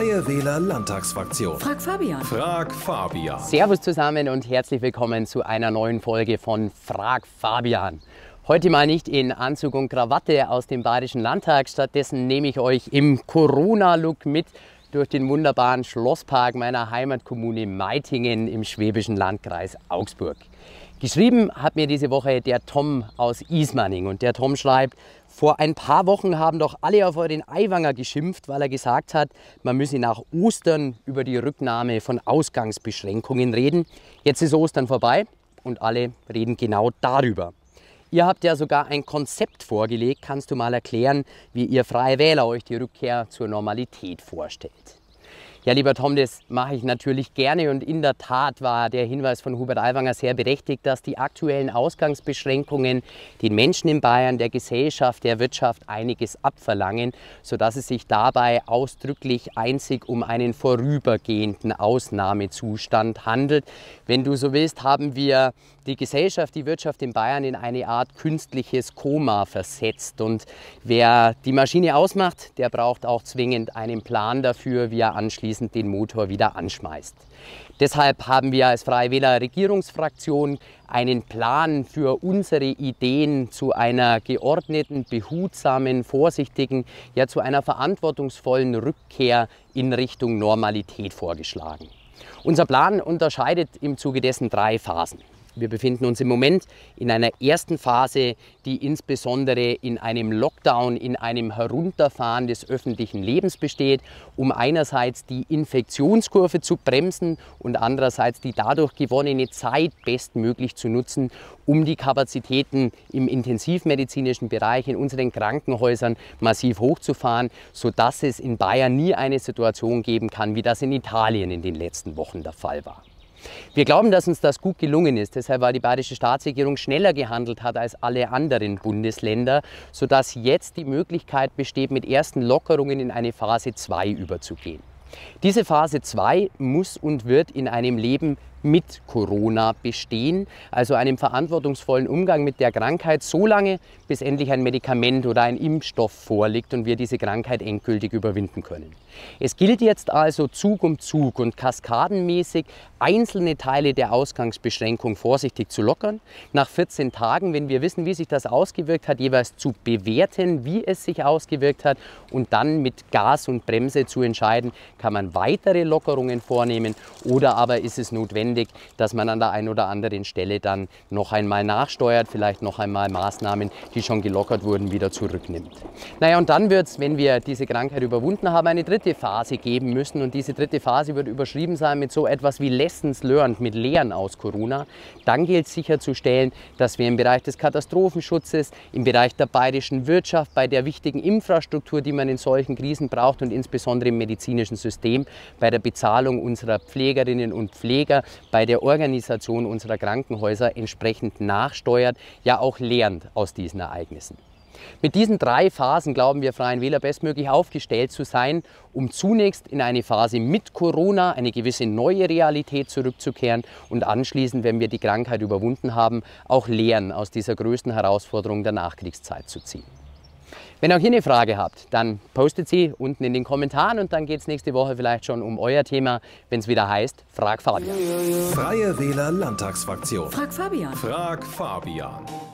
Freie Wähler Landtagsfraktion. Frag Fabian. Frag Fabian. Servus zusammen und herzlich willkommen zu einer neuen Folge von Frag Fabian. Heute mal nicht in Anzug und Krawatte aus dem Bayerischen Landtag, stattdessen nehme ich euch im Corona-Look mit durch den wunderbaren Schlosspark meiner Heimatkommune Meitingen im schwäbischen Landkreis Augsburg. Geschrieben hat mir diese Woche der Tom aus Ismaning und der Tom schreibt, vor ein paar Wochen haben doch alle auf euren Eiwanger geschimpft, weil er gesagt hat, man müsse nach Ostern über die Rücknahme von Ausgangsbeschränkungen reden. Jetzt ist Ostern vorbei und alle reden genau darüber. Ihr habt ja sogar ein Konzept vorgelegt. Kannst du mal erklären, wie ihr Freie Wähler euch die Rückkehr zur Normalität vorstellt? Ja, lieber Tom, das mache ich natürlich gerne und in der Tat war der Hinweis von Hubert Aiwanger sehr berechtigt, dass die aktuellen Ausgangsbeschränkungen den Menschen in Bayern, der Gesellschaft, der Wirtschaft einiges abverlangen, sodass es sich dabei ausdrücklich einzig um einen vorübergehenden Ausnahmezustand handelt. Wenn du so willst, haben wir die Gesellschaft, die Wirtschaft in Bayern in eine Art künstliches Koma versetzt und wer die Maschine ausmacht, der braucht auch zwingend einen Plan dafür, wie er anschließend anschließend den Motor wieder anschmeißt. Deshalb haben wir als Freie Wähler Regierungsfraktion einen Plan für unsere Ideen zu einer geordneten, behutsamen, vorsichtigen, ja zu einer verantwortungsvollen Rückkehr in Richtung Normalität vorgeschlagen. Unser Plan unterscheidet im Zuge dessen drei Phasen. Wir befinden uns im Moment in einer ersten Phase, die insbesondere in einem Lockdown, in einem Herunterfahren des öffentlichen Lebens besteht, um einerseits die Infektionskurve zu bremsen und andererseits die dadurch gewonnene Zeit bestmöglich zu nutzen, um die Kapazitäten im intensivmedizinischen Bereich in unseren Krankenhäusern massiv hochzufahren, sodass es in Bayern nie eine Situation geben kann, wie das in Italien in den letzten Wochen der Fall war. Wir glauben, dass uns das gut gelungen ist. Deshalb war die bayerische Staatsregierung schneller gehandelt hat als alle anderen Bundesländer, sodass jetzt die Möglichkeit besteht, mit ersten Lockerungen in eine Phase 2 überzugehen. Diese Phase 2 muss und wird in einem Leben mit Corona bestehen, also einem verantwortungsvollen Umgang mit der Krankheit, so lange, bis endlich ein Medikament oder ein Impfstoff vorliegt und wir diese Krankheit endgültig überwinden können. Es gilt jetzt also Zug um Zug und kaskadenmäßig einzelne Teile der Ausgangsbeschränkung vorsichtig zu lockern, nach 14 Tagen, wenn wir wissen, wie sich das ausgewirkt hat, jeweils zu bewerten, wie es sich ausgewirkt hat und dann mit Gas und Bremse zu entscheiden, kann man weitere Lockerungen vornehmen oder aber ist es notwendig, notwendig, dass man an der einen oder anderen Stelle dann noch einmal nachsteuert, vielleicht noch einmal Maßnahmen, die schon gelockert wurden, wieder zurücknimmt. Naja, und dann wird es, wenn wir diese Krankheit überwunden haben, eine dritte Phase geben müssen. Und diese dritte Phase wird überschrieben sein mit so etwas wie Lessons Learned, mit Lehren aus Corona. Dann gilt es sicherzustellen, dass wir im Bereich des Katastrophenschutzes, im Bereich der bayerischen Wirtschaft, bei der wichtigen Infrastruktur, die man in solchen Krisen braucht und insbesondere im medizinischen System, bei der Bezahlung unserer Pflegerinnen und Pfleger, bei der Organisation unserer Krankenhäuser entsprechend nachsteuert, ja auch lernt aus diesen Ereignissen. Mit diesen drei Phasen glauben wir Freien Wähler bestmöglich aufgestellt zu sein, um zunächst in eine Phase mit Corona, eine gewisse neue Realität zurückzukehren und anschließend, wenn wir die Krankheit überwunden haben, auch Lehren aus dieser größten Herausforderung der Nachkriegszeit zu ziehen. Wenn auch ihr eine Frage habt, dann postet sie unten in den Kommentaren und dann geht es nächste Woche vielleicht schon um euer Thema, wenn es wieder heißt Frag Fabian. Freie Wähler Landtagsfraktion. Frag Fabian. Frag Fabian.